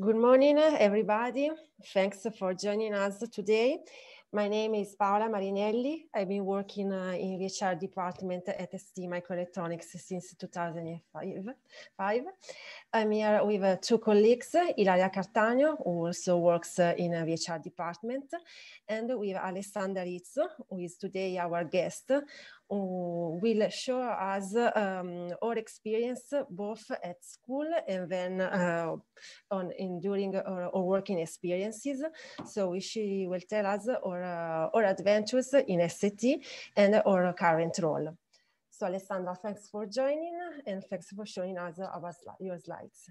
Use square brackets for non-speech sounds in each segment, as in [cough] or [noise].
Good morning, everybody. Thanks for joining us today. My name is Paola Marinelli. I've been working uh, in HR department at ST Microelectronics since 2005. i I'm here with uh, two colleagues, Ilaria Cartagno, who also works uh, in uh, the HR department, and with Alessandra Rizzo, who is today our guest, will show us um, our experience both at school and then uh, on in during our, uh, our, working experiences. So she will tell us our, uh, our adventures in SAT and our current role. So Alessandra, thanks for joining and thanks for showing us our your slides.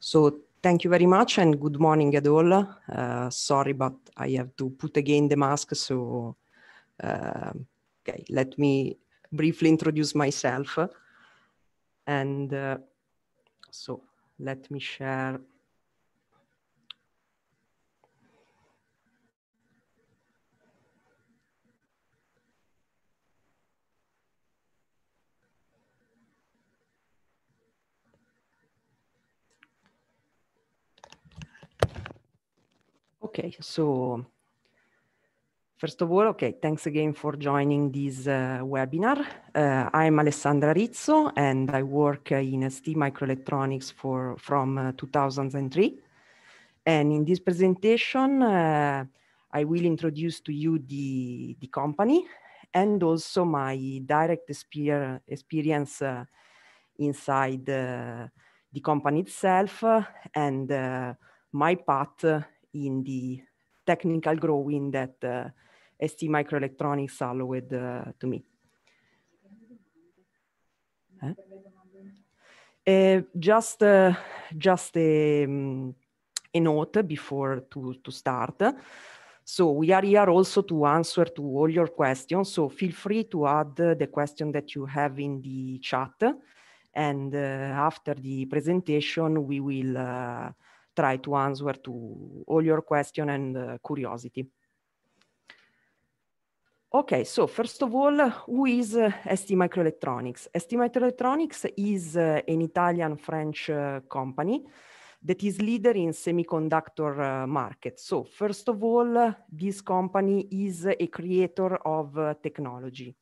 So Thank you very much and good morning at all. Uh, sorry, but I have to put again the mask, so um, okay, let me briefly introduce myself. And uh, so let me share. Okay, so First of all, okay, thanks again for joining this uh, webinar. Uh, I'm Alessandra Rizzo and I work uh, in ST Microelectronics for, from uh, 2003. And in this presentation, uh, I will introduce to you the, the company and also my direct exper experience uh, inside the company itself and my path in the technical growing that ST Microelectronics allowed uh, to me. Uh, just uh, just a, um, a note before to, to start. So we are here also to answer to all your questions. So feel free to add uh, the question that you have in the chat. And uh, after the presentation, we will uh, try to answer to all your question and uh, curiosity. Okay, so first of all, who is uh, eh, ST Microelectronics? ST Microelectronics is uh, an Italian-French uh, eh, company that is leader in semiconductor market. So first of all, this company is a creator of technology.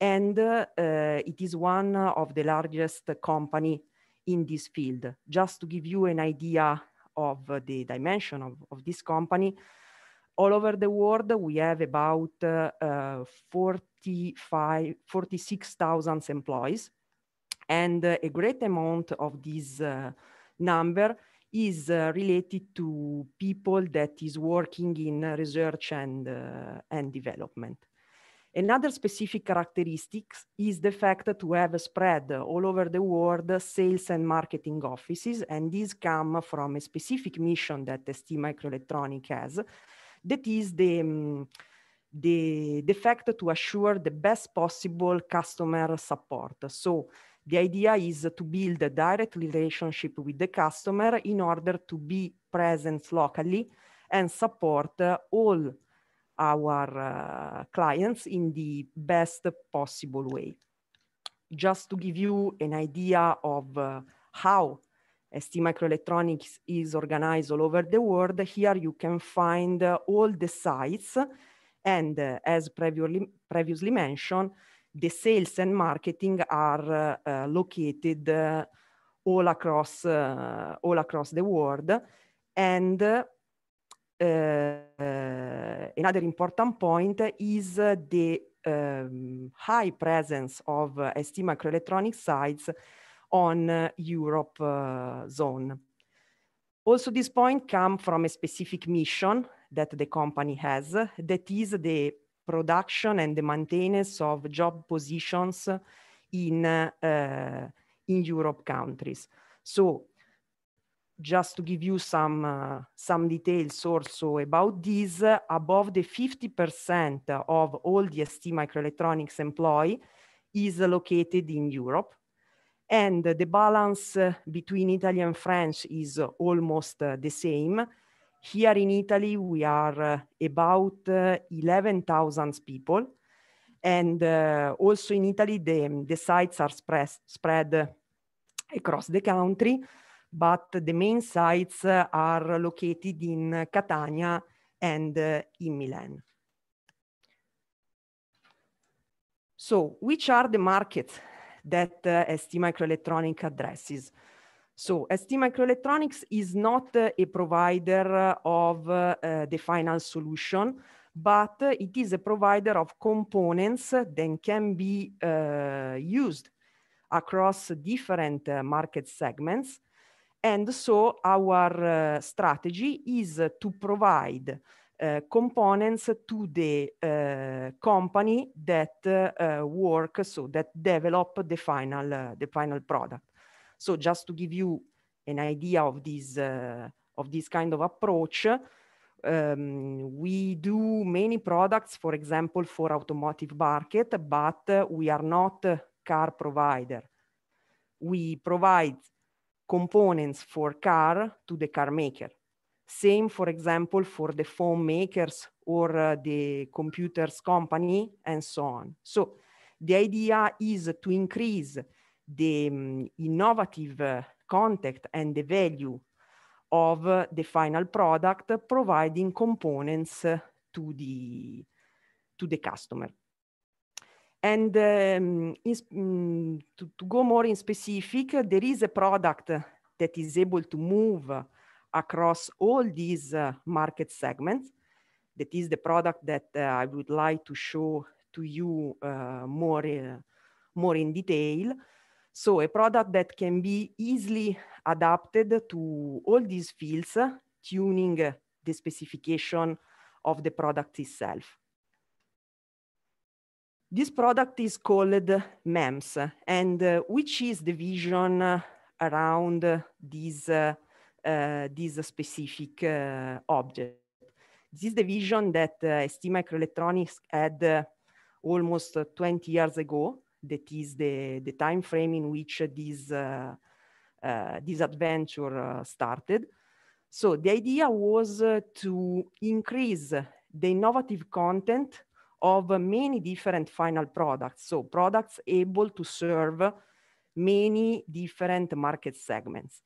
And it is one of the largest company in this field. Just to give you an idea of the dimension of, of this company, all over the world, we have about uh, 45, 46,000 employees. And uh, a great amount of this uh, number is uh, related to people that is working in research and, and development. Another specific characteristic is the fact to have spread all over the world sales and marketing offices, and these come from a specific mission that ST Microelectronic has, that is the, um, the, the fact to assure the best possible customer support. So the idea is to build a direct relationship with the customer in order to be present locally and support uh, all our uh, clients in the best possible way. Just to give you an idea of uh, how ST Microelectronics is organized all over the world. Here you can find uh, all the sites. And uh, as previously, previously mentioned, the sales and marketing are uh, located uh, all across uh, all across the world. And uh, another important point is the um, high presence of ST Microelectronics sites on eh, Europe eh, zone. Also, this point come from a specific mission that the company has, that is the production and the maintenance of job positions in, uh, in Europe countries. So just to give you some, uh, some details also about this, uh, above the 50% of all the ST microelectronics employee is located in Europe and the balance uh, between Italy and French is almost uh, the same. Here in Italy, we are uh, about 11,000 people. And also in Italy, the, um, the sites are spread across the country, but the main sites are located in Catania and in Milan. So which are the markets that uh, ST Microelectronic addresses. So ST Microelectronics is not uh, a provider of uh, uh, the final solution, but uh, it is a provider of components that can be used across different market segments. And so our strategy is to provide Eh, components to the eh, company that eh, work, so that develop the final, the final product. So just to give you an idea of this, of this kind of approach, um, we do many products, for example, for automotive market, but we are not a car provider. We provide components for car to the car maker. Same, for example, for the phone makers or uh, the computers company and so on. So the idea is to increase the um, innovative uh, content and the value of uh, the final product, providing components uh, to the, to the customer. And um, mm, to, to, go more in specific, there is a product that is able to move across all these uh, market segments. That is the product that uh, I would like to show to you uh, more, more in detail. So a product that can be easily adapted to all these fields, tuning the specification of the product itself. This product is called MEMS, and uh, which is the vision around this uh, Eh, this specific eh, object. This is the vision that eh, Microelectronics had almost 20 years ago. That is the, the time frame in which this, this adventure started. So the idea was to increase the innovative content of many different final products. So products able to serve many different market segments.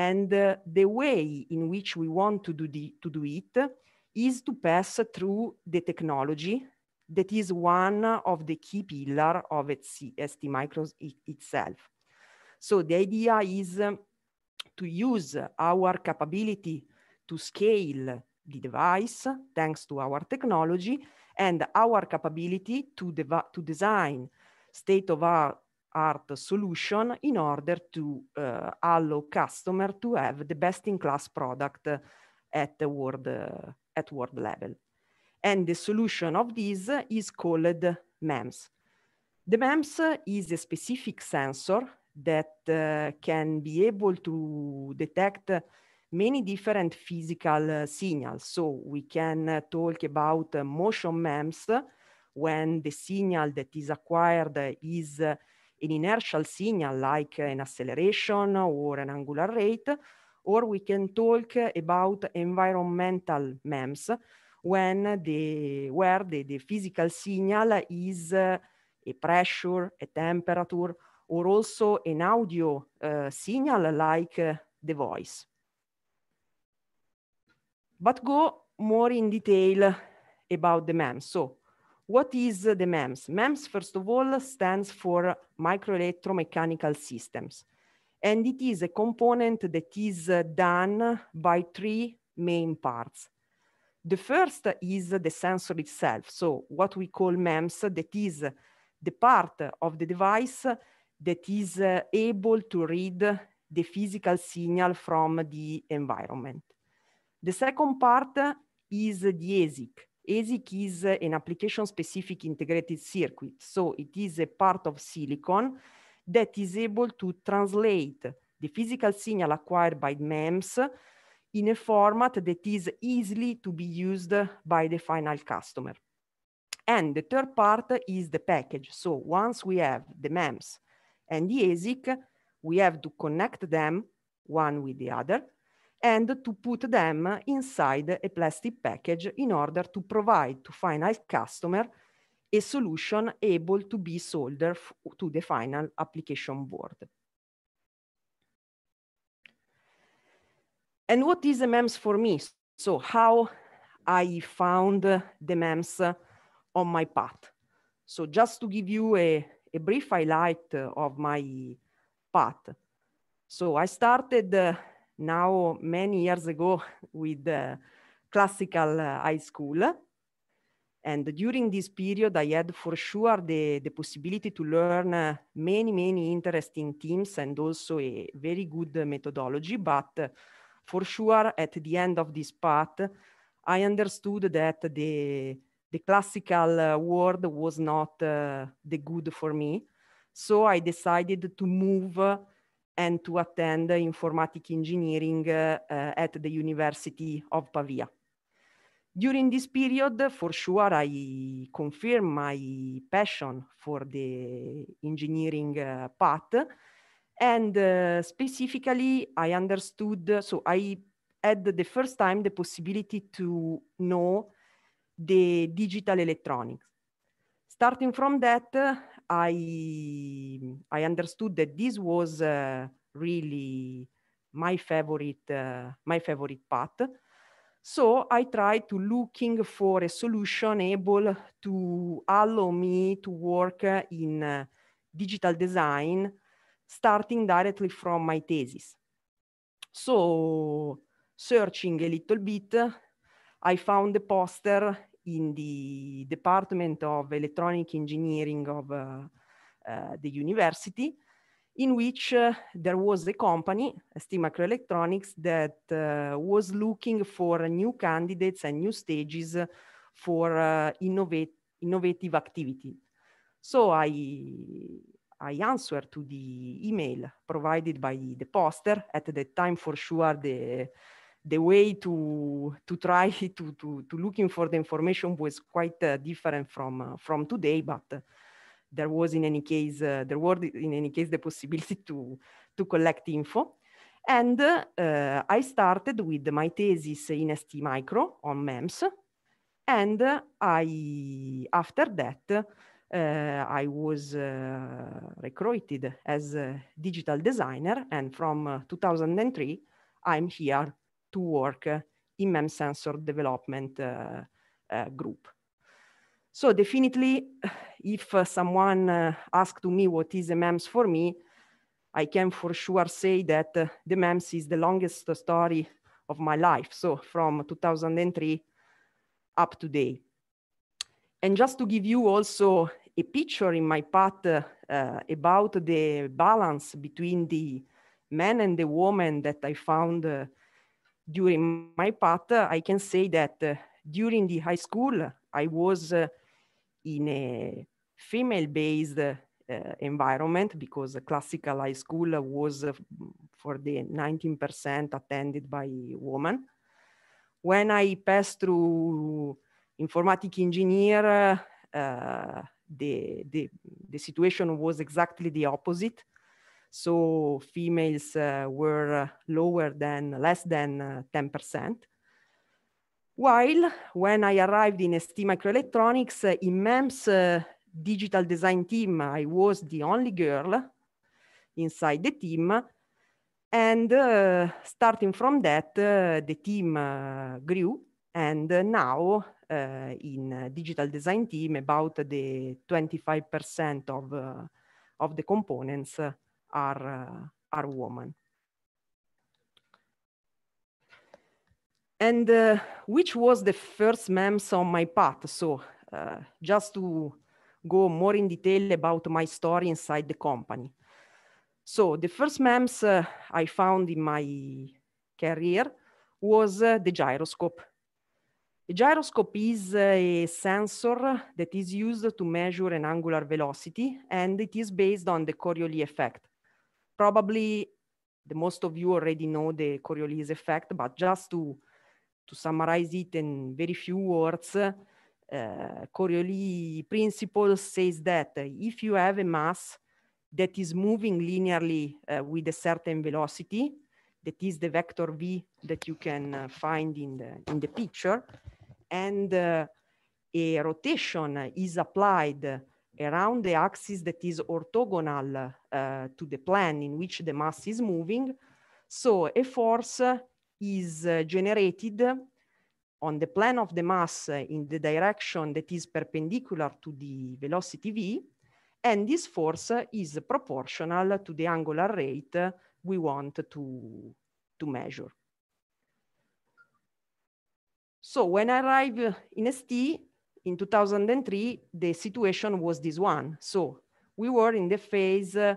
And uh, the way in which we want to do, the, to do it is to pass through the technology that is one of the key pillar of ST itself. So the idea is um, to use our capability to scale the device thanks to our technology and our capability to, to design state-of-art art solution in order to uh, allow customer to have the best in class product at the world uh, at world level and the solution of this is called MEMS the MEMS is a specific sensor that eh, can be able to detect many different physical eh, signals so we can talk about motion MEMS when the signal that is acquired is an inertial signal like an acceleration or an angular rate, or we can talk about environmental MEMS when the, where the, the physical signal is uh, a pressure, a temperature, or also an audio uh, signal like uh, the voice. But go more in detail about the MEMS. So what is the MEMS? MEMS, first of all, stands for microelectromechanical systems. And it is a component that is uh, done by three main parts. The first is the sensor itself. So what we call MEMS, that is the part of the device that is uh, able to read the physical signal from the environment. The second part is the ASIC. ASIC is an application-specific integrated circuit. So it is a part of silicon that is able to translate the physical signal acquired by MEMS in a format that is easily to be used by the final customer. And the third part is the package. So once we have the MEMS and the ASIC, we have to connect them one with the other and to put them inside a plastic package in order to provide to final customer a solution able to be soldered to the final application board. And what is the MEMS for me? So how I found the MEMS on my path. So just to give you a, a brief highlight of my path. So I started now many years ago with classical uh, high school. And during this period, I had for sure the, the possibility to learn uh, many, many interesting themes and also a very good uh, methodology. But uh, for sure, at the end of this path, I understood that the, the classical uh, world was not uh, the good for me. So I decided to move and to attend informatic engineering eh, at the University of Pavia. During this period, for sure, I confirm my passion for the engineering eh, path. And eh, specifically, I understood, so I had the first time the possibility to know the digital electronics. Starting from that, I, I understood that this was uh, really my favorite, uh, my favorite path. So I tried to looking for a solution able to allow me to work in uh, digital design, starting directly from my thesis. So searching a little bit, I found a poster in the Department of Electronic Engineering of eh, eh, the university, in which eh, there was a company, ST Microelectronics, that was looking for new candidates and new stages for innovate, innovative activity. So I, I answered to the email provided by the poster. At the time, for sure, the the way to to try [laughs] to to, to looking for the information was quite uh, different from uh, from today but there was in any case uh, there were in any case the possibility [laughs] to to collect info and uh, i started with my thesis in st micro on mems and uh, i after that uh, I was uh, recruited as a digital designer, and from uh, 2003, I'm here to work eh, in MEM sensor development eh, eh, group. So definitely, if someone asked me what is a MEMS for me, I can for sure say that the MEMS is the longest story of my life. So from 2003 up to date. And just to give you also a picture in my path uh, about the balance between the men and the women that I found uh, during my path, uh, I can say that uh, during the high school, I was uh, in a female-based environment because classical high school was for the 19% attended by women. When I passed through informatic engineer, uh, the, the, the situation was exactly the opposite. So females uh, were uh, lower than, less than 10%. Uh, While when I arrived in ST Microelectronics, uh, in MEMS uh, digital design team, I was the only girl inside the team. And uh, starting from that, the team grew. And now in digital design team, about the 25% of, of the components are, are uh, women. And uh, which was the first MEMS on my path? So uh, just to go more in detail about my story inside the company. So the first MEMS uh, I found in my career was uh, the gyroscope. A gyroscope is a sensor that is used to measure an angular velocity and it is based on the Coriolis effect probably the most of you already know the Coriolis effect, but just to to summarize it in very few words, uh, Coriolis principle says that if you have a mass that is moving linearly uh, with a certain velocity, that is the vector v that you can uh, find in the in the picture, and uh, a rotation is applied around the axis that is orthogonal uh, to the plane in which the mass is moving. So a force is uh, generated on the plane of the mass in the direction that is perpendicular to the velocity v, and this force is proportional to the angular rate we want to, to measure. So when I arrive in ST, in 2003, the situation was this one. So we were in the phase uh,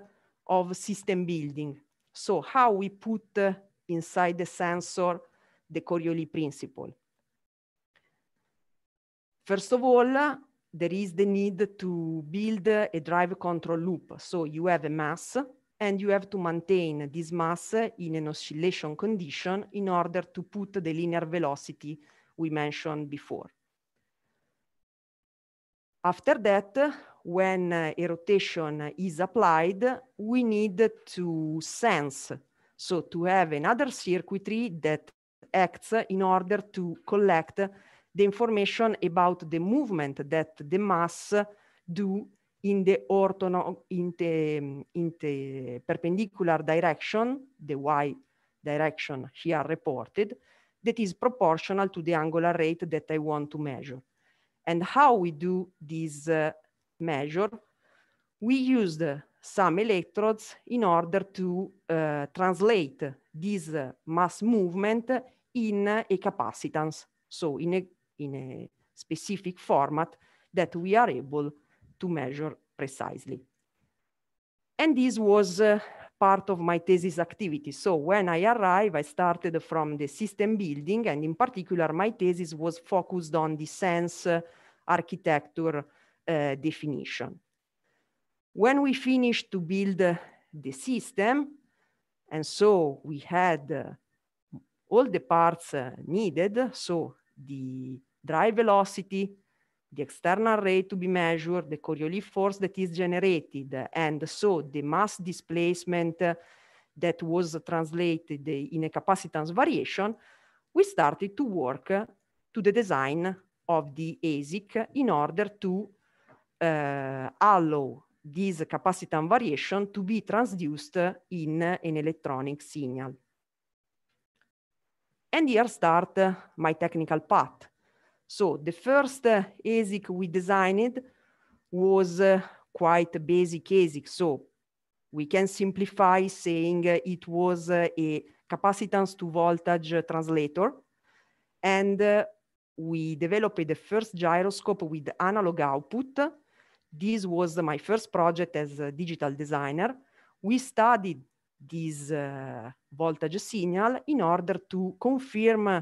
of system building. So how we put uh, inside the sensor the Coriolis principle. First of all, uh, there is the need to build uh, a drive control loop. So you have a mass and you have to maintain this mass in an oscillation condition in order to put the linear velocity we mentioned before. After that, when uh, rotation is applied, we need to sense. So to have another circuitry that acts in order to collect the information about the movement that the mass do in the orthogonal, in the, in the perpendicular direction, the y direction here reported, that is proportional to the angular rate that I want to measure and how we do this uh, measure, we used some electrodes in order to uh, translate this uh, mass movement in a capacitance, so in a, in a specific format that we are able to measure precisely. And this was uh, part of my thesis activity. So when I arrived, I started from the system building, and in particular, my thesis was focused on the sense uh, architecture uh, definition. When we finished to build uh, the system, and so we had uh, all the parts uh, needed, so the drive velocity, the external rate to be measured, the Coriolis force that is generated, and so the mass displacement uh, that was translated in a capacitance variation, we started to work uh, to the design of the ASIC in order to uh, allow this capacitance variation to be transduced in uh, an electronic signal. And here start my technical path. So the first uh, ASIC we designed was uh, quite a basic ASIC. So we can simplify saying uh, it was uh, a capacitance to voltage uh, translator. And uh, we developed the first gyroscope with analog output. This was my first project as a digital designer. We studied this voltage signal in order to confirm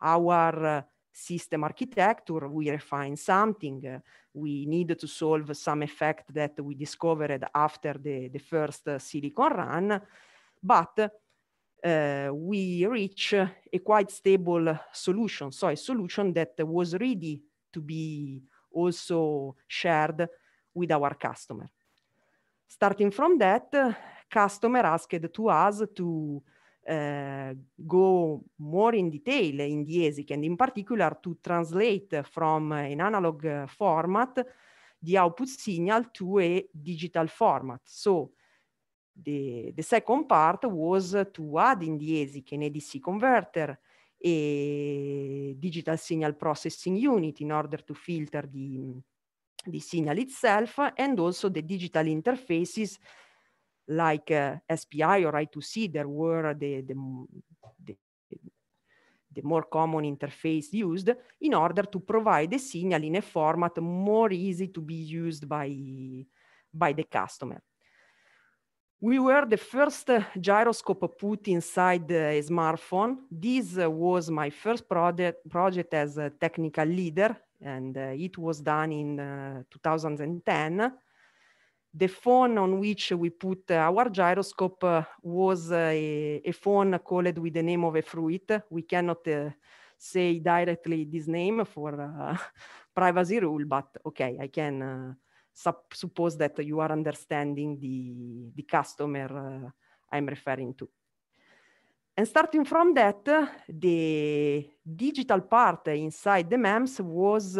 our system architecture, we refine something. Uh, we need to solve some effect that we discovered after the, the first uh, silicon run, but uh, we reach a quite stable solution. So a solution that was ready to be also shared with our customer. Starting from that, customer asked to us to uh, go more in detail in DESIC and in particular to translate from an analog uh, format the output signal to a digital format. So the, the second part was to add in DESIC an ADC converter, a digital signal processing unit in order to filter the, the signal itself and also the digital interfaces like uh, SPI or I2C, there were the, the, the, the, more common interface used in order to provide a signal in a format more easy to be used by, by the customer. We were the first uh, gyroscope put inside a smartphone. This uh, was my first project, project as a technical leader, and uh, it was done in uh, 2010 the phone on which we put uh, our gyroscope uh, was uh, a, a, phone called with the name of a fruit. We cannot uh, say directly this name for uh, [laughs] privacy rule, but okay, I can uh, suppose that you are understanding the, the customer I'm referring to. And starting from that, the digital part inside the MEMS was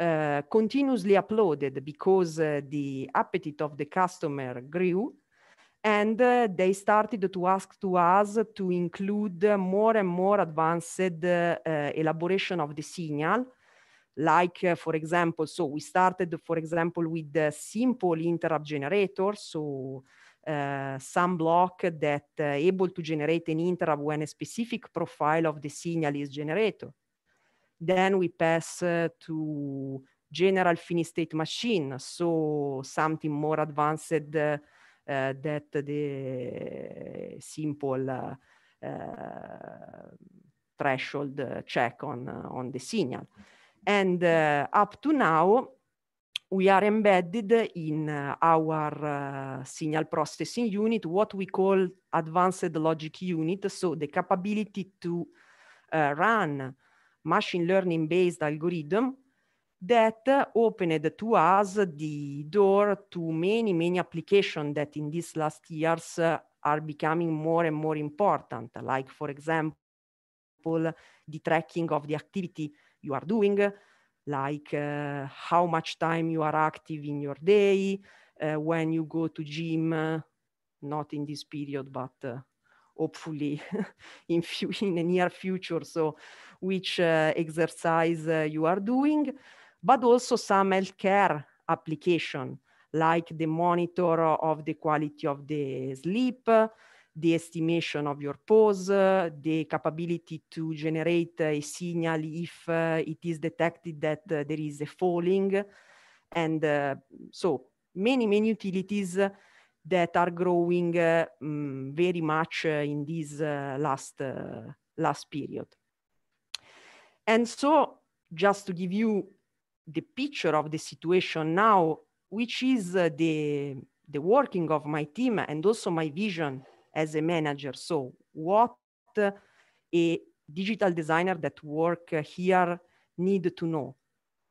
Eh, continuously uploaded because uh, the appetite of the customer grew and uh, they started to ask to us to include more and more advanced elaboration of the signal like uh, for example so we started for example with the simple interrupt generator so uh, some block that uh, able to generate an interrupt when a specific profile of the signal is generated then we pass uh, to general finite state machine, so something more advanced uh, uh, that the simple uh, uh, threshold uh, check on, on the signal. And up to now, we are embedded in uh, our uh, signal processing unit, what we call advanced logic unit. So the capability to uh, run machine learning based algorithm that uh, opened to us the door to many, many applications that in these last years uh, are becoming more and more important. Like for example, the tracking of the activity you are doing, like uh, how much time you are active in your day, uh, when you go to gym, uh, not in this period, but uh, hopefully [laughs] in, few, in the near future, so which uh, exercise uh, you are doing, but also some healthcare application like the monitor of the quality of the sleep, the estimation of your pose, the capability to generate a signal if uh, it is detected that uh, there is a falling. And uh, so many, many utilities that are growing um, very much uh, in this uh, last, uh, last period. And so just to give you the picture of the situation now, which is the, the working of my team and also my vision as a manager. So what a digital designer that work here need to know.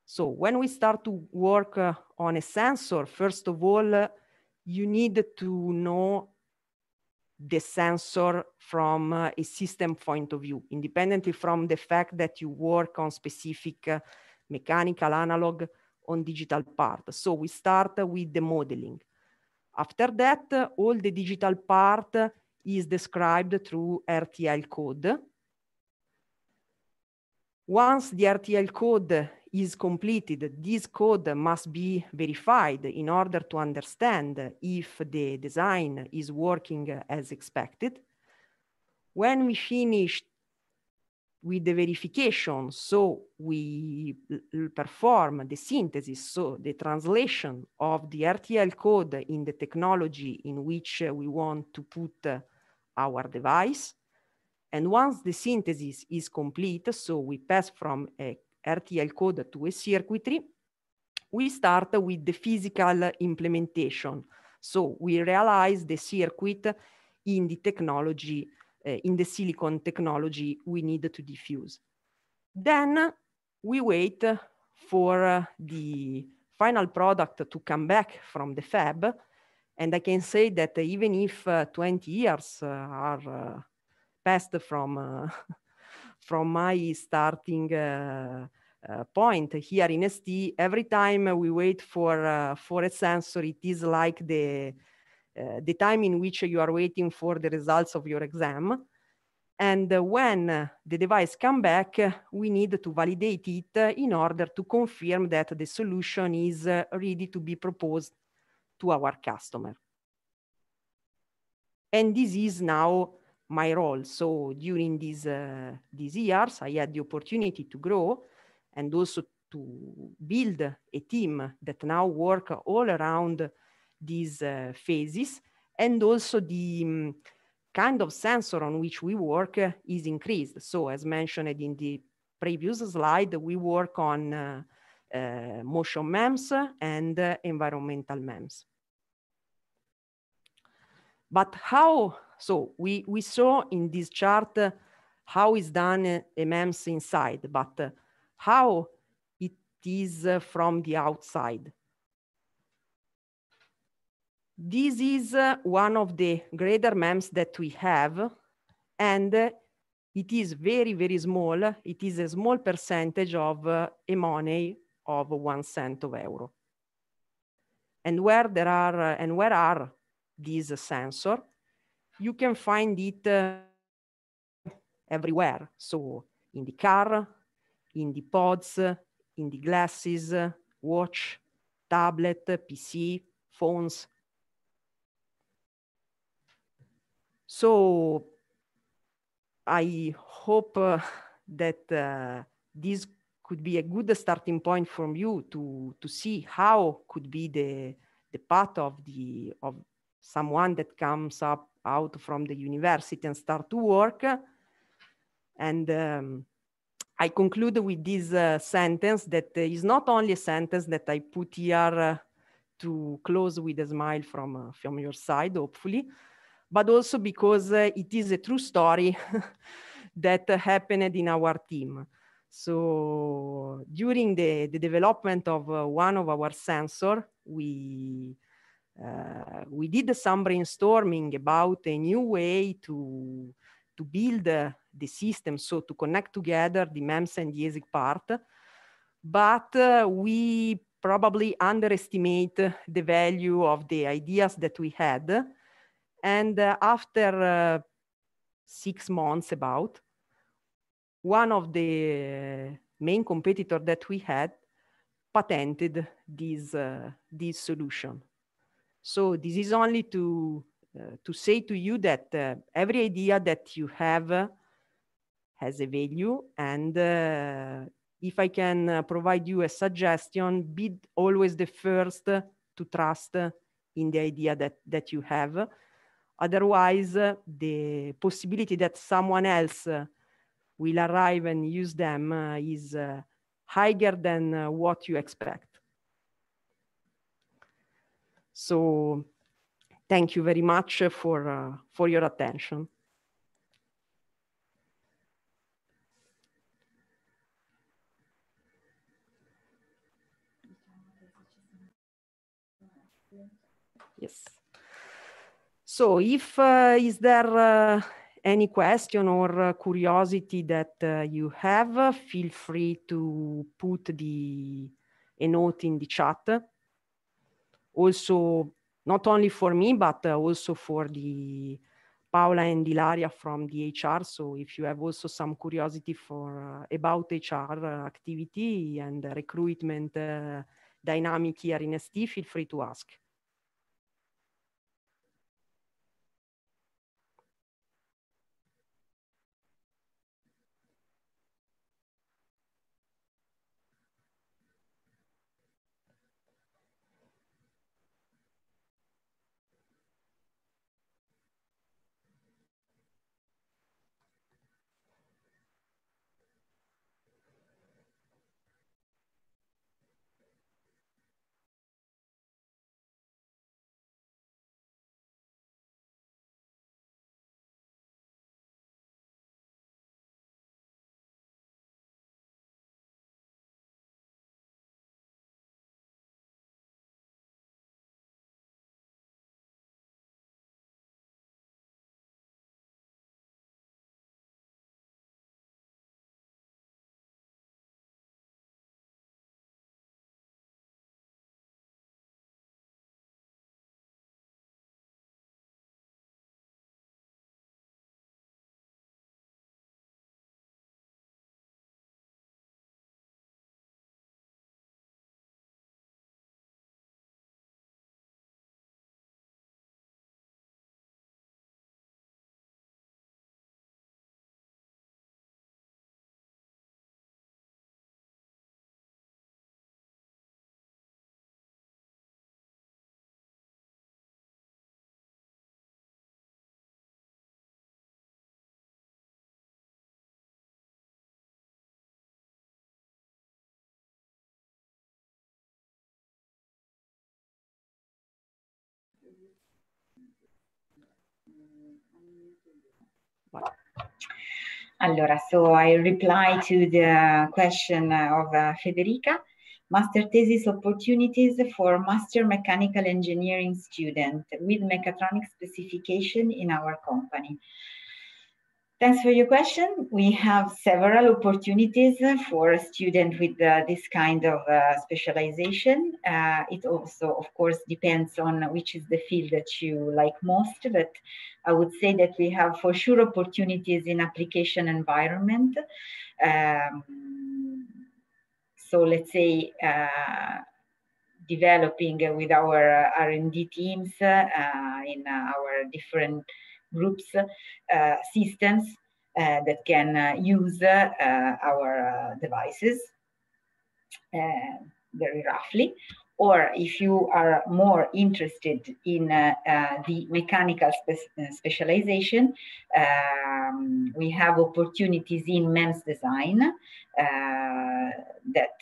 So when we start to work on a sensor, first of all, you need to know the sensor from uh, a system point of view, independently from the fact that you work on specific uh, mechanical analog on digital part. So we start uh, with the modeling. After that, uh, all the digital part is described through RTL code. Once the RTL code is completed, this code must be verified in order to understand if the design is working as expected. When we finish with the verification, so we perform the synthesis, so the translation of the RTL code in the technology in which we want to put our device. And once the synthesis is complete, so we pass from a RTL code to a circuitry, we start with the physical implementation. So we realize the circuit in the technology, uh, in the silicon technology we need to diffuse. Then we wait for uh, the final product to come back from the fab. And I can say that even if uh, 20 years are passed from from my starting uh, uh, point here in ST, every time we wait for, uh, for a sensor, it is like the, uh, the time in which you are waiting for the results of your exam. And uh, when the device come back, we need to validate it in order to confirm that the solution is uh, ready to be proposed to our customer. And this is now my role. So during these uh, these years, I had the opportunity to grow and also to build a team that now work all around these uh, phases and also the um, kind of sensor on which we work uh, is increased. So as mentioned in the previous slide, we work on uh, uh, motion MEMS and uh, environmental MEMS. But how so we, we saw in this chart uh, how is done uh, MEMS inside, but uh, how it is uh, from the outside. This is one of the greater MEMS that we have, and it is very, very small. It is a small percentage of uh, a money of one cent of euro. And where there are, uh, and where are these sensor? you can find it uh, everywhere. So in the car, in the pods, in the glasses, watch, tablet, PC, phones. So I hope uh, that uh, this could be a good starting point from you to, to see how could be the, the path of the, of someone that comes up out from the university and start to work. And um, I conclude with this uh, sentence that uh, is not only a sentence that I put here uh, to close with a smile from, uh, from your side, hopefully, but also because it is a true story [laughs] that happened in our team. So during the, the development of uh, one of our sensor, we we did some brainstorming about a new way to, to build uh, the system, so to connect together the MEMS and the ASIC part, but uh, we probably underestimate the value of the ideas that we had. And uh, after uh, six months about, one of the main competitor that we had patented this, uh, this solution. So this is only to, uh, to say to you that uh, every idea that you have uh, has a value. And uh, if I can uh, provide you a suggestion, be always the first to trust in the idea that, that you have. Otherwise, the possibility that someone else will arrive and use them is higher than what you expect. So thank you very much for, uh, for your attention. Yes. So if uh, is there uh, any question or uh, curiosity that uh, you have, feel free to put the a note in the chat also not only for me, but uh, also for the Paola and Ilaria from the HR. So if you have also some curiosity for uh, about HR uh, activity and recruitment uh, dynamic here in ST, feel free to ask. Allora, so I reply to the question of uh, Federica. Master thesis opportunities for master mechanical engineering student with mechatronics specification in our company. Thanks for your question. We have several opportunities for a student with uh, this kind of uh, specialization. Uh, it also, of course, depends on which is the field that you like most, but I would say that we have for sure opportunities in application environment. Um, so let's say uh, developing with our uh, R&D teams uh, in our different groups, uh, systems uh, that can uh, use our devices very roughly or if you are more interested in uh, uh, the mechanical spe specialization, um, we have opportunities in MEMS design uh, that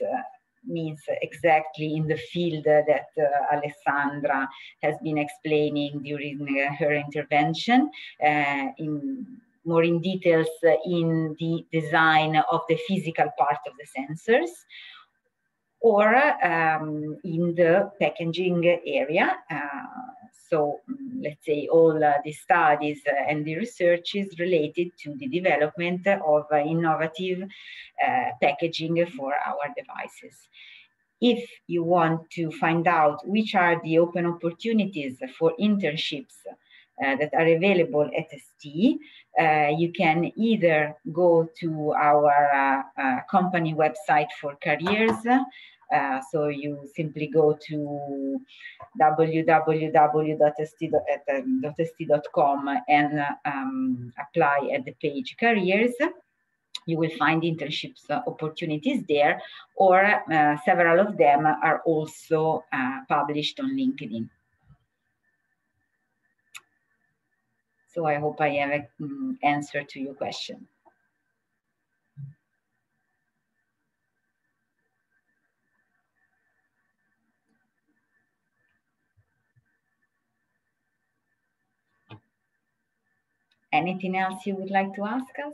means exactly in the field that uh, Alessandra has been explaining during uh, her intervention uh, in more in details in the design of the physical part of the sensors or um, in the packaging area uh, so mm, let's say all uh, the studies uh, and the research is related to the development of uh, innovative uh, packaging for our devices. If you want to find out which are the open opportunities for internships uh, that are available at ST, uh, you can either go to our uh, company website for careers uh, so you simply go to www.st.com um, and uh, um, apply at the page careers. You will find internships uh, opportunities there, or uh, several of them are also uh, published on LinkedIn. So I hope I have an um, answered to your question. Anything else you would like to ask us?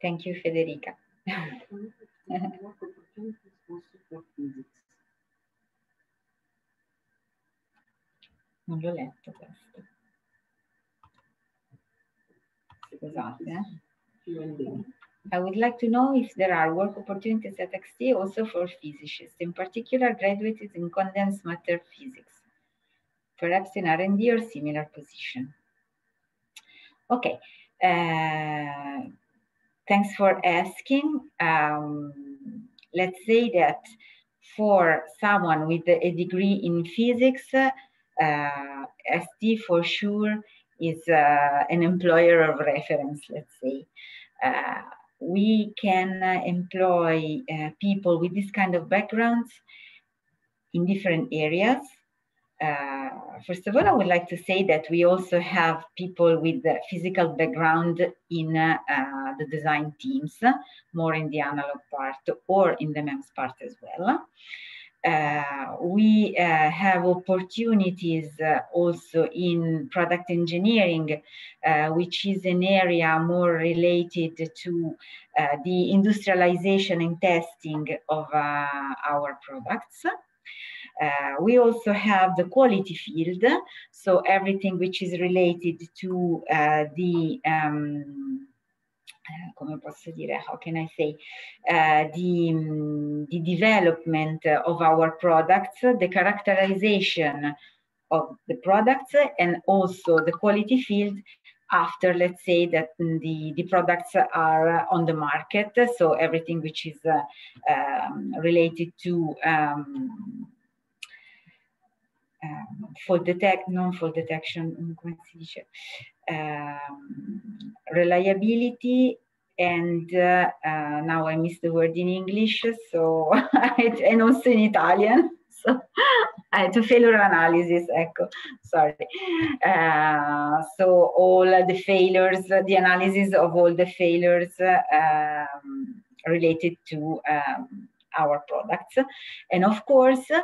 Thank you, Federica. [laughs] letto questo. Scusate. I would like to know if there are work opportunities at XT also for physicists, in particular graduates in condensed matter physics, perhaps in R&D or similar position. Okay, uh, thanks for asking. Um, let's say that for someone with a degree in physics, uh, uh, ST for sure is uh, an employer of reference, let's say. Uh, we can uh, employ uh, people with this kind of backgrounds in different areas. Uh, first of all, I would like to say that we also have people with physical background in the design teams, more in the analog part or in the MEMS part as well. Uh, we uh, have opportunities uh, also in product engineering, uh, which is an area more related to uh, the industrialization and testing of our products. we also have the quality field, so everything which is related to the um, Eh, come posso dire, how can I say, uh, the, the development of our products, the characterization of the products, and also the quality field after, let's say, that mm, the, the products are on the market. So everything which is uh, um, related to um, um, fault detect, non-fault detection, mm, um, reliability and uh, uh, now I miss the word in English, so [laughs] and also in Italian. [laughs] So I had to failure analysis, Echo, sorry. Uh, so all the failures, the analysis of all the failures um, related to um, our products. And of course, uh,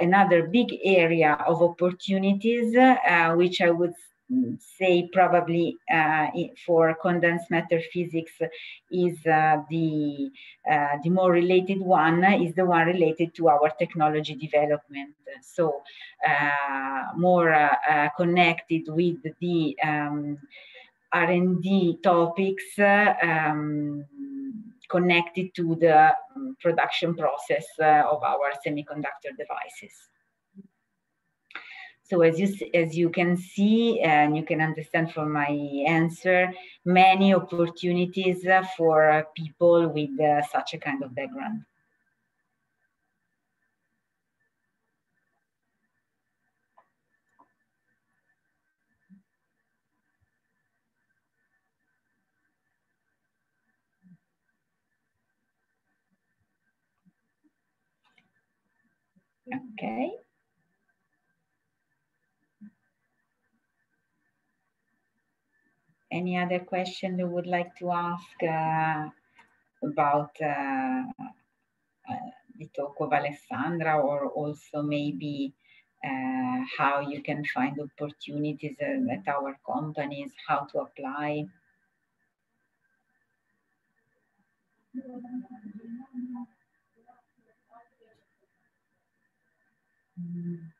another big area of opportunities, uh, which I would say probably uh, for condensed matter physics is uh, the uh, the more related one is the one related to our technology development so uh, more uh, uh, connected with the um, R&D topics um, connected to the um, production process of our semiconductor devices. So as you, as you can see, and you can understand from my answer, many opportunities uh, for uh, people with uh, such a kind of background. Okay. Any other question you would like to ask uh, about uh, uh, the talk of Alessandra or also maybe uh, how you can find opportunities uh, at our companies, how to apply? Mm.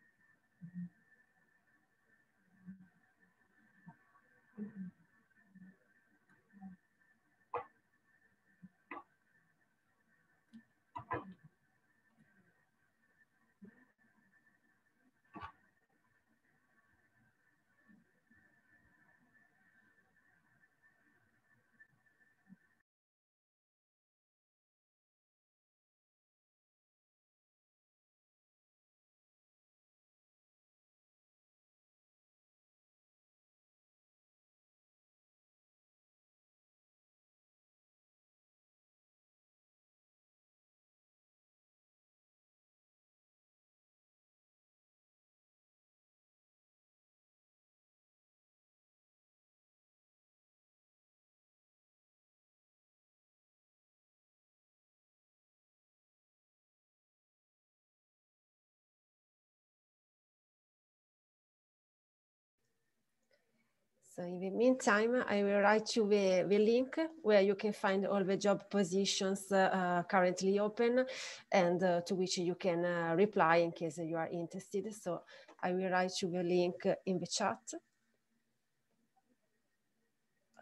So in the meantime, I will write you the, the link where you can find all the job positions uh, uh, currently open and uh, to which you can uh, reply in case you are interested. So I will write you the link in the chat.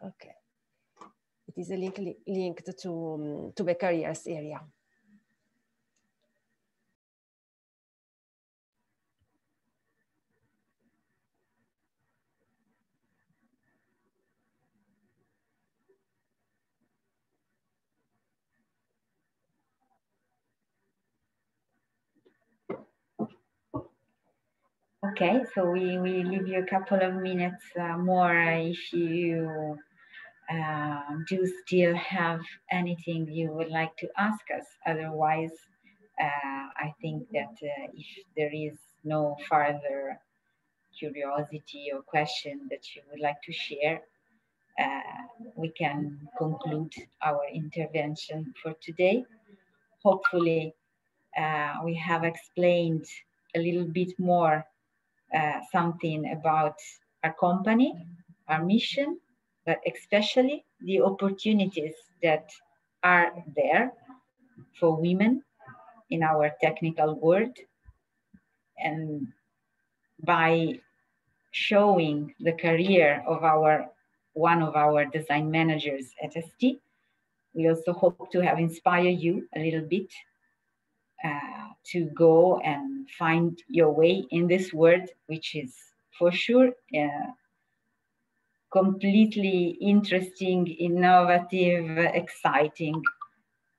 Okay. It is a link li linked to, um, to the careers area. Okay, so we, we leave you a couple of minutes uh, more if you uh, do still have anything you would like to ask us. Otherwise, uh, I think that uh, if there is no further curiosity or question that you would like to share, uh, we can conclude our intervention for today. Hopefully, uh, we have explained a little bit more uh, something about our company, our mission, but especially the opportunities that are there for women in our technical world. And by showing the career of our one of our design managers at ST, we also hope to have inspired you a little bit uh, to go and find your way in this world, which is for sure uh, completely interesting, innovative, exciting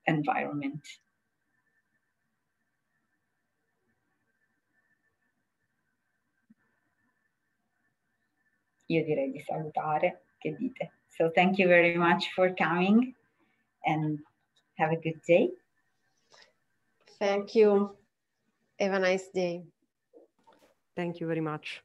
environment. Io direi di salutare, che dite? So thank you very much for coming and have a good day. Thank you. Have a nice day. Thank you very much.